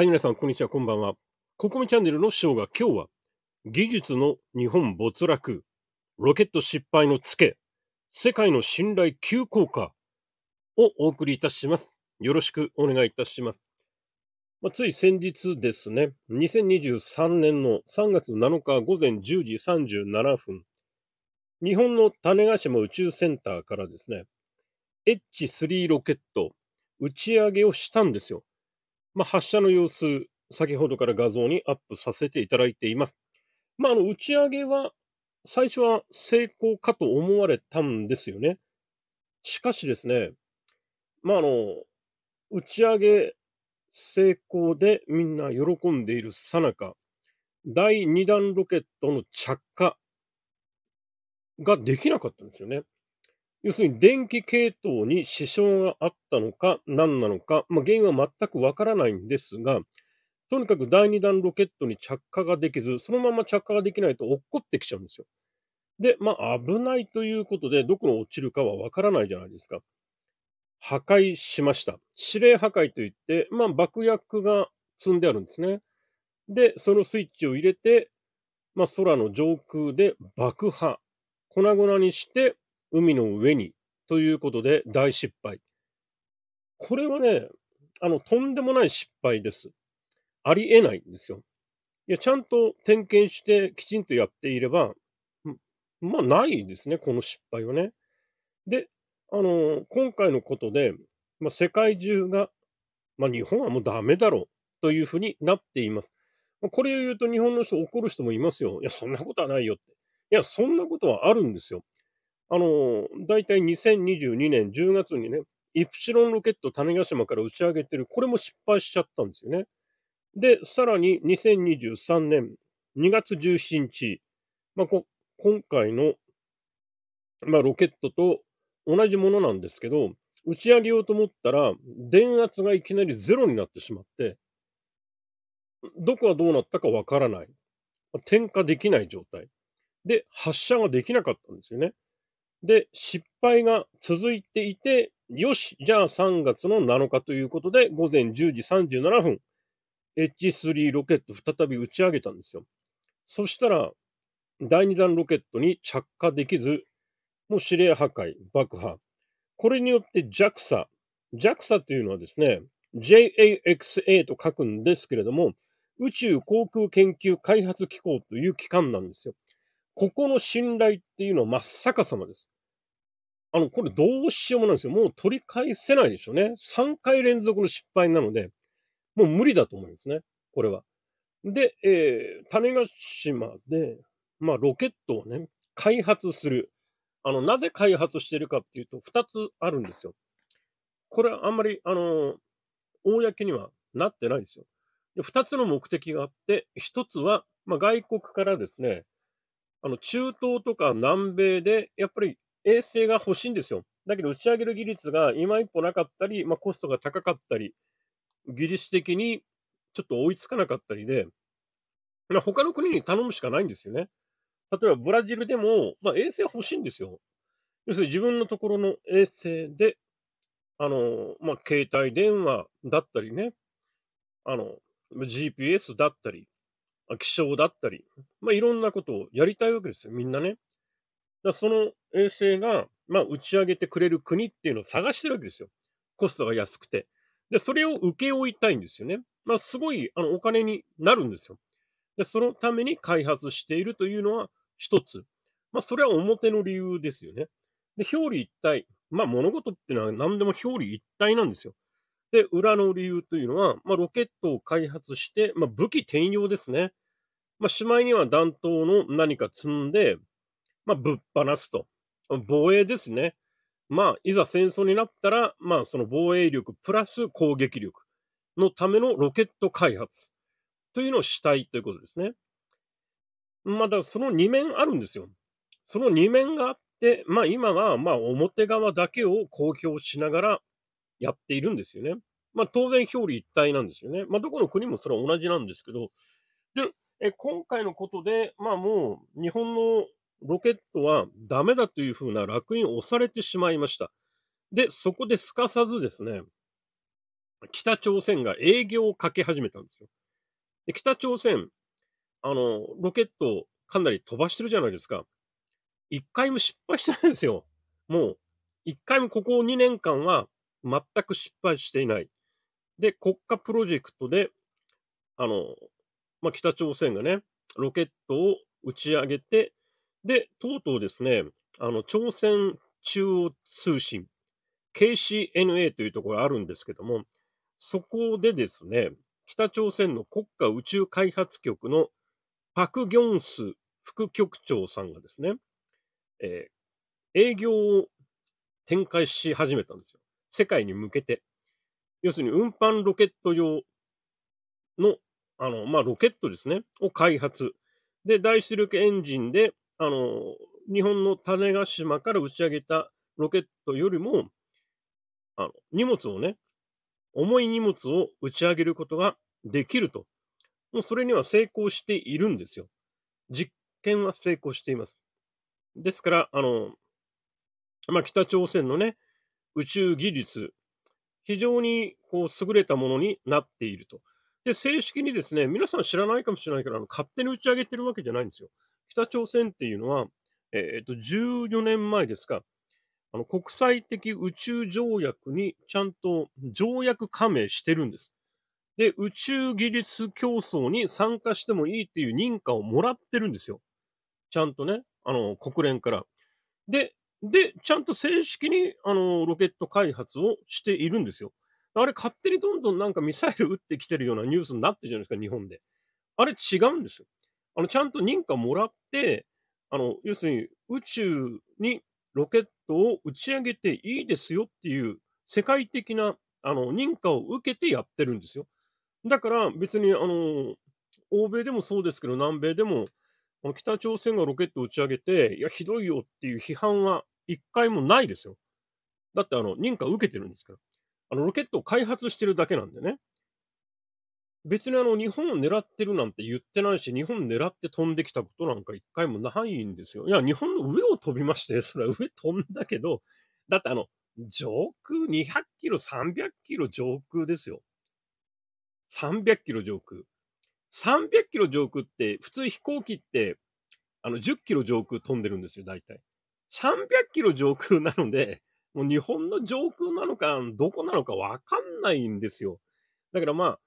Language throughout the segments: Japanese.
はい、皆さん、こんにちは、こんばんは。ココミチャンネルの師匠が今日は、技術の日本没落、ロケット失敗のつけ、世界の信頼急降下をお送りいたします。よろしくお願いいたします。まあ、つい先日ですね、2023年の3月7日午前10時37分、日本の種子島宇宙センターからですね、H3 ロケット打ち上げをしたんですよ。まあ、発射の様子、先ほどから画像にアップさせていただいています。まあ、あの打ち上げは、最初は成功かと思われたんですよね。しかしですね、まあ、あの、打ち上げ成功でみんな喜んでいるさなか、第2弾ロケットの着火ができなかったんですよね。要するに電気系統に支障があったのか何なのか、まあ、原因は全くわからないんですが、とにかく第2弾ロケットに着火ができず、そのまま着火ができないと落っこってきちゃうんですよ。で、まあ危ないということで、どこに落ちるかはわからないじゃないですか。破壊しました。指令破壊といって、まあ爆薬が積んであるんですね。で、そのスイッチを入れて、まあ空の上空で爆破、粉々にして、海の上にということで大失敗。これはね、あの、とんでもない失敗です。ありえないんですよ。いや、ちゃんと点検してきちんとやっていれば、まあ、ないですね、この失敗はね。で、あの、今回のことで、まあ、世界中が、まあ、日本はもうダメだろうというふうになっています。これを言うと日本の人怒る人もいますよ。いや、そんなことはないよって。いや、そんなことはあるんですよ。あの、大体2022年10月にね、イプシロンロケット種子島から打ち上げてる、これも失敗しちゃったんですよね。で、さらに2023年2月17日、まあ、こ今回の、まあ、ロケットと同じものなんですけど、打ち上げようと思ったら、電圧がいきなりゼロになってしまって、どこがどうなったかわからない。点火できない状態。で、発射ができなかったんですよね。で、失敗が続いていて、よし、じゃあ3月の7日ということで、午前10時37分、H3 ロケット再び打ち上げたんですよ。そしたら、第2弾ロケットに着火できず、もう指令破壊、爆破。これによって JAXA。JAXA というのはですね、JAXA と書くんですけれども、宇宙航空研究開発機構という機関なんですよ。ここの信頼っていうのは真っ逆さまです。あの、これどうしようもないんですよ。もう取り返せないでしょうね。3回連続の失敗なので、もう無理だと思うんですね。これは。で、えー、種子島で、まあ、ロケットをね、開発する。あの、なぜ開発してるかっていうと、2つあるんですよ。これはあんまり、あの、公にはなってないですよ。二2つの目的があって、1つは、まあ、外国からですね、あの、中東とか南米で、やっぱり衛星が欲しいんですよ。だけど打ち上げる技術が今一歩なかったり、まあ、コストが高かったり、技術的にちょっと追いつかなかったりで、まあ、他の国に頼むしかないんですよね。例えばブラジルでも、まあ、衛星欲しいんですよ。要するに自分のところの衛星で、あの、まあ、携帯電話だったりね、あの、GPS だったり、気象だったり、まあ、いろんなことをやりたいわけですよ、みんなね。だその衛星が、まあ、打ち上げてくれる国っていうのを探してるわけですよ。コストが安くて。で、それを請け負いたいんですよね。まあ、すごい、あの、お金になるんですよ。で、そのために開発しているというのは一つ。まあ、それは表の理由ですよね。で、表裏一体。まあ、物事っていうのは何でも表裏一体なんですよ。で、裏の理由というのは、まあ、ロケットを開発して、まあ、武器転用ですね。まあ、しまいには弾頭の何か積んで、まあ、ぶっ放すと。防衛ですね。まあ、いざ戦争になったら、まあ、その防衛力プラス攻撃力のためのロケット開発というのをしたいということですね。まあ、だその2面あるんですよ。その2面があって、まあ、今は、まあ、表側だけを公表しながらやっているんですよね。まあ、当然表裏一体なんですよね。まあ、どこの国もそれは同じなんですけど、で、え今回のことで、まあもう日本のロケットはダメだというふうな楽印を押されてしまいました。で、そこですかさずですね、北朝鮮が営業をかけ始めたんですよ。で北朝鮮、あの、ロケットをかなり飛ばしてるじゃないですか。一回も失敗してないんですよ。もう、一回もここ2年間は全く失敗していない。で、国家プロジェクトで、あの、まあ、北朝鮮がね、ロケットを打ち上げて、で、とうとうですね、あの、朝鮮中央通信、KCNA というところがあるんですけども、そこでですね、北朝鮮の国家宇宙開発局のパク・ギョンス副局長さんがですね、えー、営業を展開し始めたんですよ。世界に向けて。要するに運搬ロケット用のあの、まあ、ロケットですね、を開発。で、大出力エンジンで、あの、日本の種子島から打ち上げたロケットよりも、あの、荷物をね、重い荷物を打ち上げることができると。もうそれには成功しているんですよ。実験は成功しています。ですから、あの、まあ、北朝鮮のね、宇宙技術、非常にこう優れたものになっていると。で、正式にですね、皆さん知らないかもしれないけど、あの勝手に打ち上げてるわけじゃないんですよ。北朝鮮っていうのは、えー、っと、14年前ですか、あの国際的宇宙条約にちゃんと条約加盟してるんです。で、宇宙技術競争に参加してもいいっていう認可をもらってるんですよ。ちゃんとね、あの、国連から。で、で、ちゃんと正式に、あの、ロケット開発をしているんですよ。あれ勝手にどんどんなんかミサイル撃ってきてるようなニュースになってるじゃないですか、日本で。あれ違うんですよ。あの、ちゃんと認可もらって、あの、要するに宇宙にロケットを打ち上げていいですよっていう世界的なあの認可を受けてやってるんですよ。だから別にあの、欧米でもそうですけど、南米でも、北朝鮮がロケット打ち上げて、いや、ひどいよっていう批判は一回もないですよ。だってあの、認可を受けてるんですから。あの、ロケットを開発してるだけなんでね。別にあの、日本を狙ってるなんて言ってないし、日本狙って飛んできたことなんか一回もないんですよ。いや、日本の上を飛びまして、それは上飛んだけど、だってあの、上空200キロ、300キロ上空ですよ。300キロ上空。300キロ上空って、普通飛行機って、あの、10キロ上空飛んでるんですよ、大体。300キロ上空なので、もう日本の上空なのか、どこなのかわかんないんですよ。だからま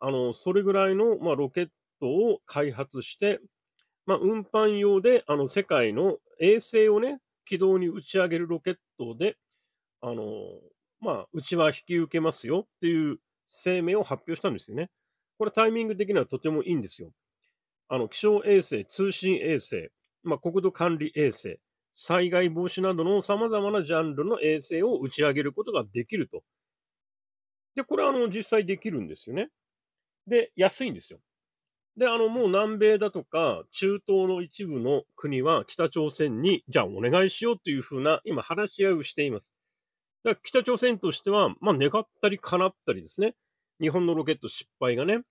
あ、あの、それぐらいの、まあ、ロケットを開発して、まあ、運搬用で、あの、世界の衛星をね、軌道に打ち上げるロケットで、あの、まあ、うちは引き受けますよっていう声明を発表したんですよね。これタイミング的にはとてもいいんですよ。あの、気象衛星、通信衛星、まあ、国土管理衛星、災害防止などの様々なジャンルの衛星を打ち上げることができると。で、これはあの実際できるんですよね。で、安いんですよ。で、あの、もう南米だとか、中東の一部の国は北朝鮮に、じゃあお願いしようというふうな、今話し合いをしています。だから北朝鮮としては、まあ、願ったり叶ったりですね。日本のロケット失敗がね。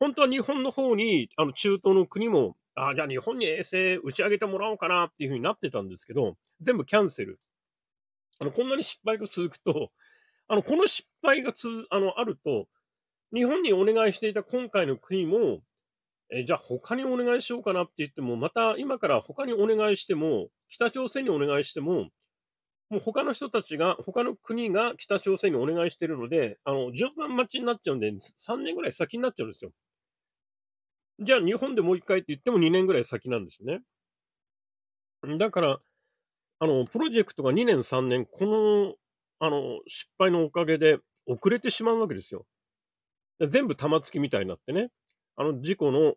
本当は日本の方に、あの、中東の国もああ、じゃあ日本に衛星打ち上げてもらおうかなっていうふうになってたんですけど、全部キャンセル。あの、こんなに失敗が続くと、あの、この失敗がつ、あの、あると、日本にお願いしていた今回の国も、えじゃあ他にお願いしようかなって言っても、また今から他にお願いしても、北朝鮮にお願いしても、もう他の人たちが、他の国が北朝鮮にお願いしてるので、あの、順番待ちになっちゃうんで、3年ぐらい先になっちゃうんですよ。じゃあ日本でもう一回って言っても2年ぐらい先なんですよね。だから、あの、プロジェクトが2年3年、この、あの、失敗のおかげで遅れてしまうわけですよ。全部玉突きみたいになってね、あの事故の、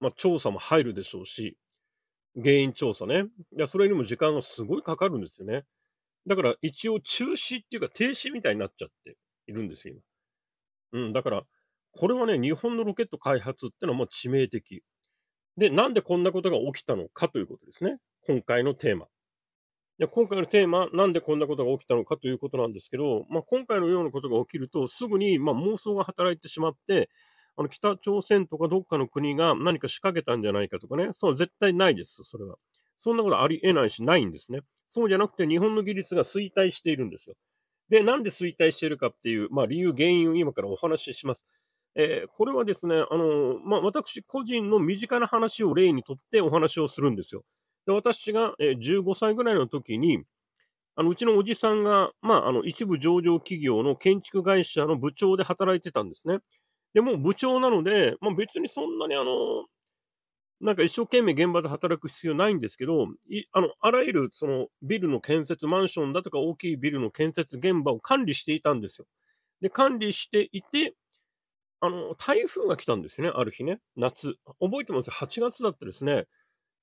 ま調査も入るでしょうし、原因調査ね。いや、それにも時間がすごいかかるんですよね。だから一応中止っていうか停止みたいになっちゃっているんですよ、今。うん、だから、これはね、日本のロケット開発ってのはもう致命的。で、なんでこんなことが起きたのかということですね。今回のテーマ。で今回のテーマ、なんでこんなことが起きたのかということなんですけど、まあ、今回のようなことが起きると、すぐにま妄想が働いてしまって、あの北朝鮮とかどっかの国が何か仕掛けたんじゃないかとかね、そう絶対ないです、それは。そんなことありえないし、ないんですね。そうじゃなくて、日本の技術が衰退しているんですよ。で、なんで衰退しているかっていう、まあ、理由、原因を今からお話しします。えー、これはですね、あのまあ、私個人の身近な話を例にとってお話をするんですよ。で私が、え15歳ぐらいの時に、あのうちのおじさんが、まあ、あの一部上場企業の建築会社の部長で働いてたんですね。でも部長なので、まあ、別にそんなにあの、なんか一生懸命現場で働く必要ないんですけど、あのあらゆるそのビルの建設、マンションだとか大きいビルの建設現場を管理していたんですよ。で、管理していて、あの、台風が来たんですよね、ある日ね。夏。覚えてます ?8 月だったですね。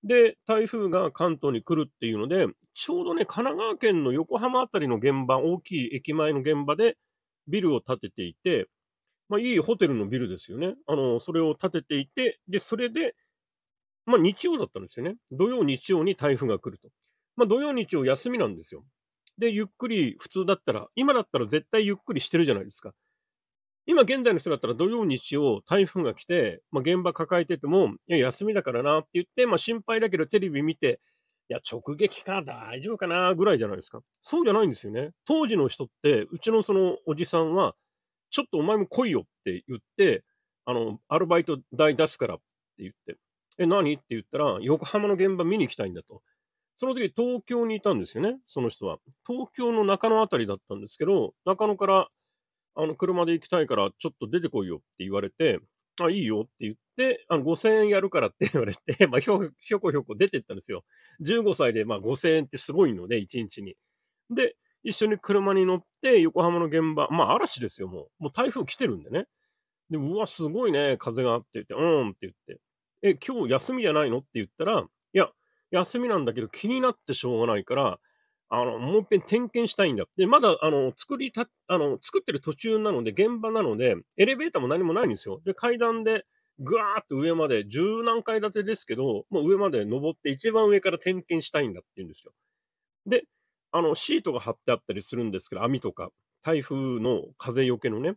で、台風が関東に来るっていうので、ちょうどね、神奈川県の横浜あたりの現場、大きい駅前の現場でビルを建てていて、まあ、いいホテルのビルですよね。あの、それを建てていて、で、それで、まあ、日曜だったんですよね。土曜、日曜に台風が来ると。まあ、土曜、日曜休みなんですよ。で、ゆっくり、普通だったら、今だったら絶対ゆっくりしてるじゃないですか。今現代の人だったら土曜日曜台風が来て、まあ、現場抱えてても、いや、休みだからなって言って、まあ、心配だけどテレビ見て、いや、直撃か、大丈夫かな、ぐらいじゃないですか。そうじゃないんですよね。当時の人って、うちのそのおじさんは、ちょっとお前も来いよって言って、あの、アルバイト代出すからって言って、え、何って言ったら、横浜の現場見に行きたいんだと。その時、東京にいたんですよね、その人は。東京の中野あたりだったんですけど、中野からあの、車で行きたいから、ちょっと出てこいよって言われて、あ、いいよって言って、あの、5000円やるからって言われて、まあ、ひょ、ひょこひょこ出てったんですよ。15歳で、まあ、5000円ってすごいので、1日に。で、一緒に車に乗って、横浜の現場、まあ、嵐ですよ、もう。もう台風来てるんでね。で、うわ、すごいね、風がって言って、うんって言って。え、今日休みじゃないのって言ったら、いや、休みなんだけど気になってしょうがないから、あの、もう一遍点検したいんだ。で、まだ、あの、作りた、あの、作ってる途中なので、現場なので、エレベーターも何もないんですよ。で、階段で、ぐわーっと上まで、十何階建てですけど、もう上まで登って、一番上から点検したいんだって言うんですよ。で、あの、シートが貼ってあったりするんですけど、網とか、台風の風よけのね。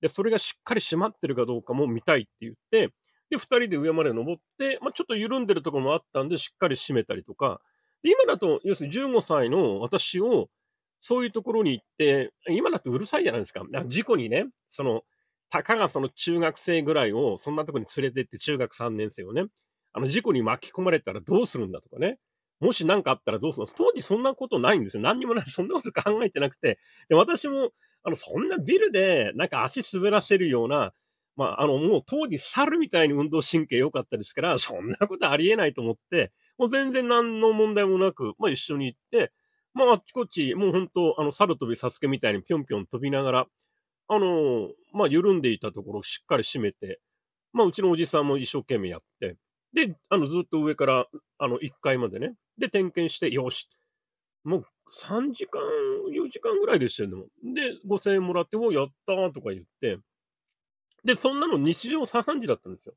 で、それがしっかり閉まってるかどうかも見たいって言って、で、二人で上まで登って、まあ、ちょっと緩んでるところもあったんで、しっかり閉めたりとか、今だと、要するに15歳の私を、そういうところに行って、今だとうるさいじゃないですか。か事故にね、その、たかがその中学生ぐらいを、そんなとこに連れてって、中学3年生をね、あの事故に巻き込まれたらどうするんだとかね。もし何かあったらどうするんか？当時そんなことないんですよ。何にもない。そんなこと考えてなくて。で、私も、あの、そんなビルで、なんか足滑らせるような、まあ、あの、もう当時猿みたいに運動神経良かったですから、そんなことありえないと思って、もう全然何の問題もなく、まあ一緒に行って、まああっちこっち、もう本当、あの、猿飛びサスケみたいにぴょんぴょん飛びながら、あのー、まあ緩んでいたところをしっかり締めて、まあうちのおじさんも一生懸命やって、で、あの、ずっと上から、あの、1階までね、で、点検して、よし、もう3時間、4時間ぐらいでしたよ、でも。で、5000円もらって、おやったーとか言って、で、そんなの日常茶飯事だったんですよ。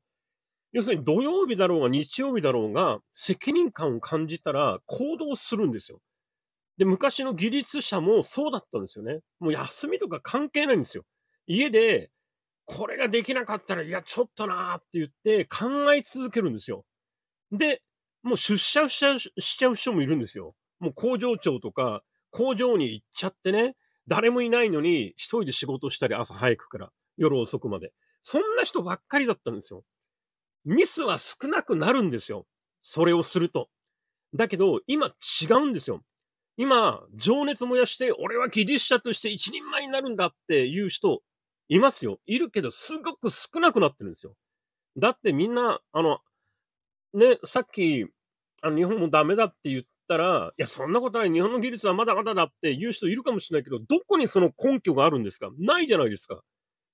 要するに土曜日だろうが日曜日だろうが、責任感を感じたら行動するんですよ。で、昔の技術者もそうだったんですよね。もう休みとか関係ないんですよ。家で、これができなかったら、いや、ちょっとなーって言って考え続けるんですよ。で、もう出社しちゃう人もいるんですよ。もう工場長とか、工場に行っちゃってね、誰もいないのに一人で仕事したり朝早くから夜遅くまで。そんな人ばっかりだったんですよ。ミスは少なくなるんですよ。それをすると。だけど、今違うんですよ。今、情熱燃やして、俺はギリシャとして一人前になるんだっていう人、いますよ。いるけど、すごく少なくなってるんですよ。だってみんな、あの、ね、さっき、あの日本もダメだって言ったら、いや、そんなことない。日本の技術はまだまだだって言う人いるかもしれないけど、どこにその根拠があるんですかないじゃないですか。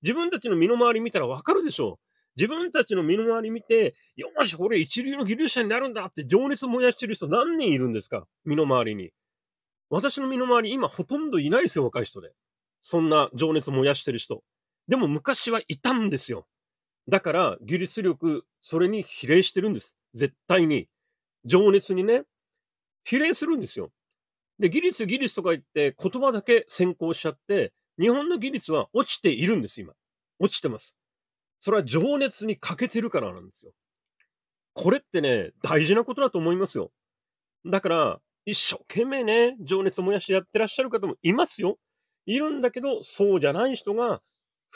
自分たちの身の回り見たらわかるでしょ自分たちの身の回り見て、よし、俺一流の技術者になるんだって情熱燃やしてる人何人いるんですか身の回りに。私の身の回り今ほとんどいないですよ、若い人で。そんな情熱燃やしてる人。でも昔はいたんですよ。だから、技術力、それに比例してるんです。絶対に。情熱にね、比例するんですよ。で、技術、技術とか言って言葉だけ先行しちゃって、日本の技術は落ちているんです、今。落ちてます。それは情熱に欠けてるからなんですよ。これってね、大事なことだと思いますよ。だから、一生懸命ね、情熱燃やしてやってらっしゃる方もいますよ。いるんだけど、そうじゃない人が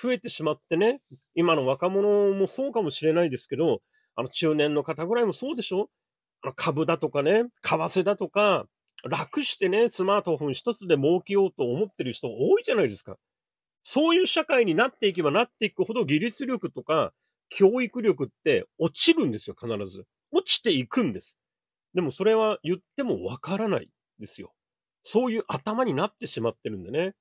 増えてしまってね、今の若者もそうかもしれないですけど、あの中年の方ぐらいもそうでしょあの株だとかね、為替だとか、楽してね、スマートフォン一つで儲けようと思ってる人多いじゃないですか。そういう社会になっていけばなっていくほど技術力とか教育力って落ちるんですよ、必ず。落ちていくんです。でもそれは言ってもわからないですよ。そういう頭になってしまってるんでね。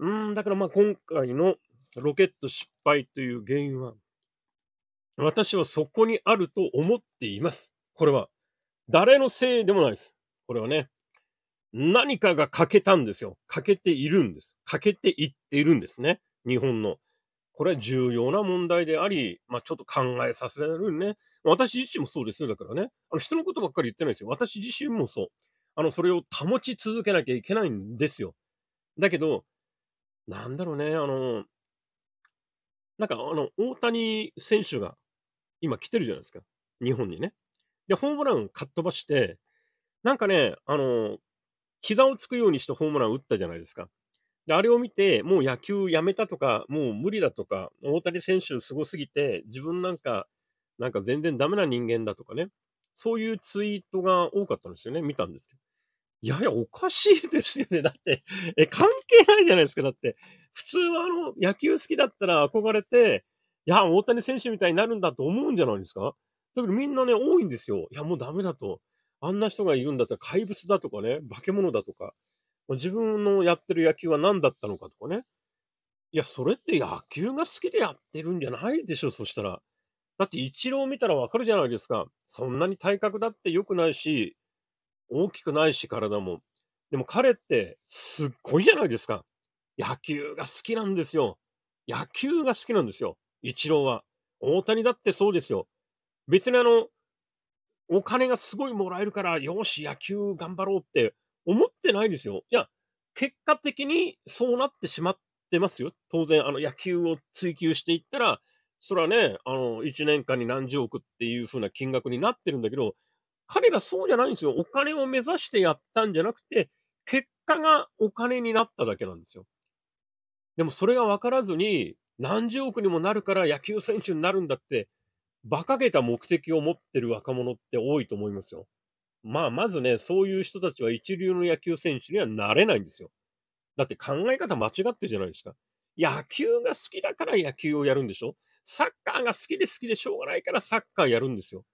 うん、だからまあ今回のロケット失敗という原因は、私はそこにあると思っています。これは。誰のせいでもないです。これはね。何かが欠けたんですよ。欠けているんです。欠けていっているんですね。日本の。これは重要な問題であり、まあ、ちょっと考えさせられるね。私自身もそうですよ。だからね。あの、人のことばっかり言ってないですよ。私自身もそう。あの、それを保ち続けなきゃいけないんですよ。だけど、なんだろうね。あの、なんか、あの、大谷選手が今来てるじゃないですか。日本にね。で、ホームランかっ飛ばして、なんかね、あの、膝をつくようにしてホームランを打ったじゃないですか。で、あれを見て、もう野球やめたとか、もう無理だとか、大谷選手すごすぎて、自分なんか、なんか全然ダメな人間だとかね、そういうツイートが多かったんですよね、見たんですけど。いやいや、おかしいですよね。だって、え、関係ないじゃないですか。だって、普通はあの、野球好きだったら憧れて、いや、大谷選手みたいになるんだと思うんじゃないですか。だけどみんなね、多いんですよ。いや、もうダメだと。あんな人がいるんだったら怪物だとかね、化け物だとか、自分のやってる野球は何だったのかとかね。いや、それって野球が好きでやってるんじゃないでしょ、そしたら。だって一郎見たらわかるじゃないですか。そんなに体格だって良くないし、大きくないし、体も。でも彼ってすっごいじゃないですか。野球が好きなんですよ。野球が好きなんですよ。一郎は。大谷だってそうですよ。別にあの、お金がすごいもらえるから、よし、野球頑張ろうって思ってないですよ。いや、結果的にそうなってしまってますよ。当然、あの、野球を追求していったら、それはね、あの、1年間に何十億っていう風な金額になってるんだけど、彼らそうじゃないんですよ。お金を目指してやったんじゃなくて、結果がお金になっただけなんですよ。でもそれが分からずに、何十億にもなるから野球選手になるんだって、馬鹿げた目的を持ってる若者って多いと思いますよ。まあ、まずね、そういう人たちは一流の野球選手にはなれないんですよ。だって考え方間違ってじゃないですか。野球が好きだから野球をやるんでしょサッカーが好きで好きでしょうがないからサッカーやるんですよ。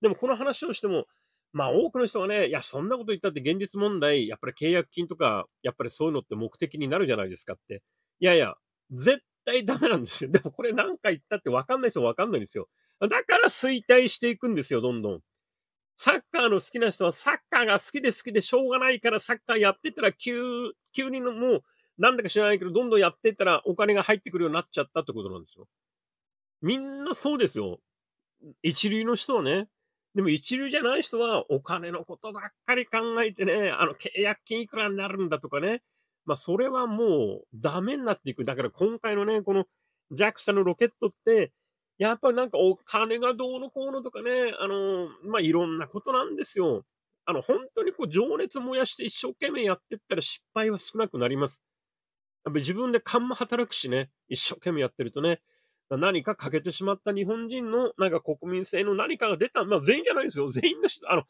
でもこの話をしても、まあ多くの人がね、いや、そんなこと言ったって現実問題、やっぱり契約金とか、やっぱりそういうのって目的になるじゃないですかって。いやいや、絶対ダメなんですよ。でもこれ何回言ったって分かんない人分かんないんですよ。だから衰退していくんですよ、どんどん。サッカーの好きな人はサッカーが好きで好きでしょうがないからサッカーやってたら急、急にもうなんだか知らないけどどんどんやってたらお金が入ってくるようになっちゃったってことなんですよ。みんなそうですよ。一流の人はね。でも一流じゃない人はお金のことばっかり考えてね、あの契約金いくらになるんだとかね。まあそれはもうダメになっていく。だから今回のね、この JAXA のロケットってやっぱなんかお金がどうのこうのとかね、あの、まあ、いろんなことなんですよ。あの、本当にこう情熱燃やして一生懸命やってったら失敗は少なくなります。やっぱ自分で勘も働くしね、一生懸命やってるとね、何か欠けてしまった日本人のなんか国民性の何かが出た、まあ全員じゃないですよ。全員の人、あの、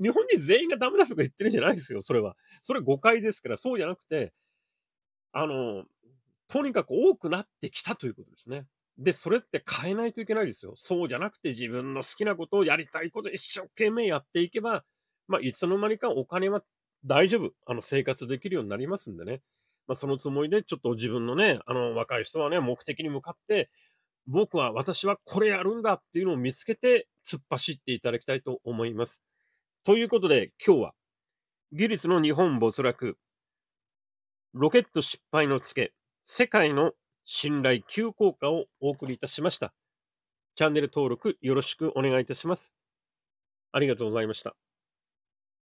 日本人全員がダメだとか言ってるんじゃないですよ、それは。それ誤解ですから、そうじゃなくて、あの、とにかく多くなってきたということですね。で、それって変えないといけないですよ。そうじゃなくて自分の好きなことをやりたいこと一生懸命やっていけば、まあ、いつの間にかお金は大丈夫。あの、生活できるようになりますんでね。まあ、そのつもりで、ちょっと自分のね、あの、若い人はね、目的に向かって、僕は、私はこれやるんだっていうのを見つけて、突っ走っていただきたいと思います。ということで、今日は、ギリスの日本没落、ロケット失敗のつけ、世界の信頼急降下をお送りいたしました。チャンネル登録よろしくお願いいたします。ありがとうございました。